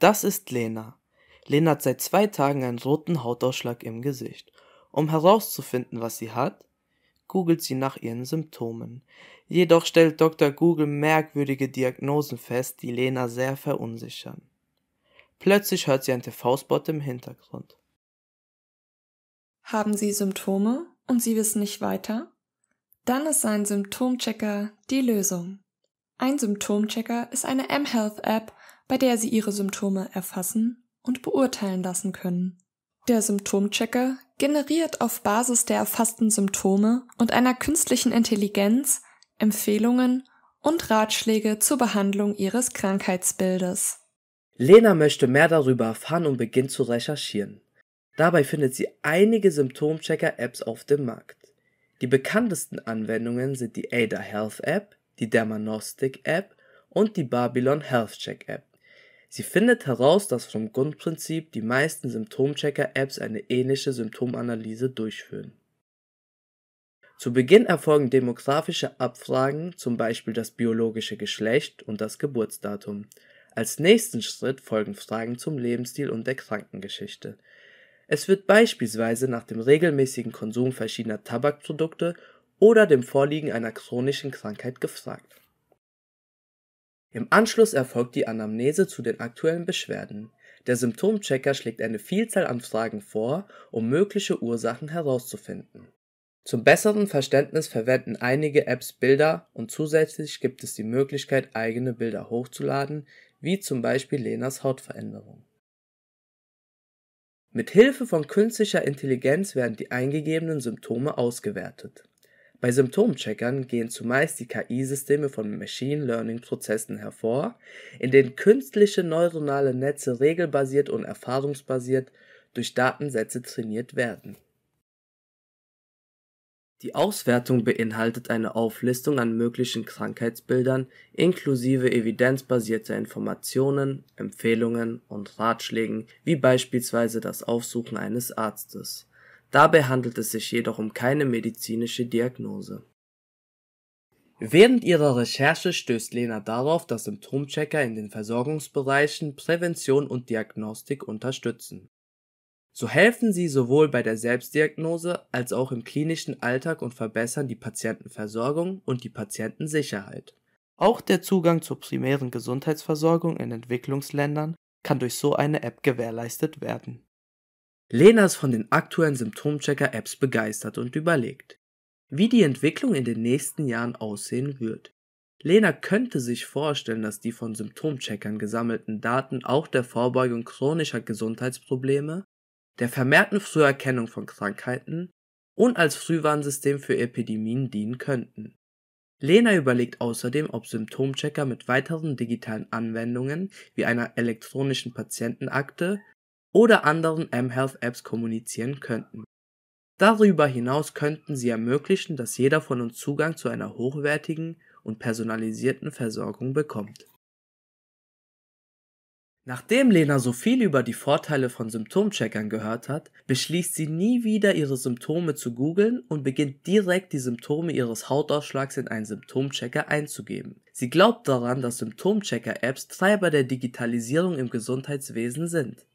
Das ist Lena. Lena hat seit zwei Tagen einen roten Hautausschlag im Gesicht. Um herauszufinden, was sie hat, googelt sie nach ihren Symptomen. Jedoch stellt Dr. Google merkwürdige Diagnosen fest, die Lena sehr verunsichern. Plötzlich hört sie einen TV-Spot im Hintergrund. Haben Sie Symptome und Sie wissen nicht weiter? Dann ist ein Symptomchecker die Lösung. Ein Symptomchecker ist eine mHealth-App, bei der Sie Ihre Symptome erfassen und beurteilen lassen können. Der Symptomchecker generiert auf Basis der erfassten Symptome und einer künstlichen Intelligenz Empfehlungen und Ratschläge zur Behandlung Ihres Krankheitsbildes. Lena möchte mehr darüber erfahren und beginnt zu recherchieren. Dabei findet sie einige Symptomchecker-Apps auf dem Markt. Die bekanntesten Anwendungen sind die Ada Health App, die Dermanostic App und die Babylon Health Check App. Sie findet heraus, dass vom Grundprinzip die meisten Symptomchecker-Apps eine ähnliche Symptomanalyse durchführen. Zu Beginn erfolgen demografische Abfragen, zum Beispiel das biologische Geschlecht und das Geburtsdatum. Als nächsten Schritt folgen Fragen zum Lebensstil und der Krankengeschichte. Es wird beispielsweise nach dem regelmäßigen Konsum verschiedener Tabakprodukte oder dem Vorliegen einer chronischen Krankheit gefragt. Im Anschluss erfolgt die Anamnese zu den aktuellen Beschwerden. Der Symptomchecker schlägt eine Vielzahl an Fragen vor, um mögliche Ursachen herauszufinden. Zum besseren Verständnis verwenden einige Apps Bilder und zusätzlich gibt es die Möglichkeit, eigene Bilder hochzuladen, wie zum Beispiel Lenas Hautveränderung. Mit Hilfe von künstlicher Intelligenz werden die eingegebenen Symptome ausgewertet. Bei Symptomcheckern gehen zumeist die KI-Systeme von Machine Learning-Prozessen hervor, in denen künstliche neuronale Netze regelbasiert und erfahrungsbasiert durch Datensätze trainiert werden. Die Auswertung beinhaltet eine Auflistung an möglichen Krankheitsbildern inklusive evidenzbasierter Informationen, Empfehlungen und Ratschlägen wie beispielsweise das Aufsuchen eines Arztes Dabei handelt es sich jedoch um keine medizinische Diagnose. Während ihrer Recherche stößt Lena darauf, dass Symptomchecker in den Versorgungsbereichen Prävention und Diagnostik unterstützen. So helfen sie sowohl bei der Selbstdiagnose als auch im klinischen Alltag und verbessern die Patientenversorgung und die Patientensicherheit. Auch der Zugang zur primären Gesundheitsversorgung in Entwicklungsländern kann durch so eine App gewährleistet werden. Lena ist von den aktuellen Symptomchecker-Apps begeistert und überlegt, wie die Entwicklung in den nächsten Jahren aussehen wird. Lena könnte sich vorstellen, dass die von Symptomcheckern gesammelten Daten auch der Vorbeugung chronischer Gesundheitsprobleme, der vermehrten Früherkennung von Krankheiten und als Frühwarnsystem für Epidemien dienen könnten. Lena überlegt außerdem, ob Symptomchecker mit weiteren digitalen Anwendungen wie einer elektronischen Patientenakte oder anderen mHealth-Apps kommunizieren könnten. Darüber hinaus könnten sie ermöglichen, dass jeder von uns Zugang zu einer hochwertigen und personalisierten Versorgung bekommt. Nachdem Lena so viel über die Vorteile von Symptomcheckern gehört hat, beschließt sie nie wieder ihre Symptome zu googeln und beginnt direkt die Symptome ihres Hautausschlags in einen Symptomchecker einzugeben. Sie glaubt daran, dass Symptomchecker-Apps Treiber der Digitalisierung im Gesundheitswesen sind.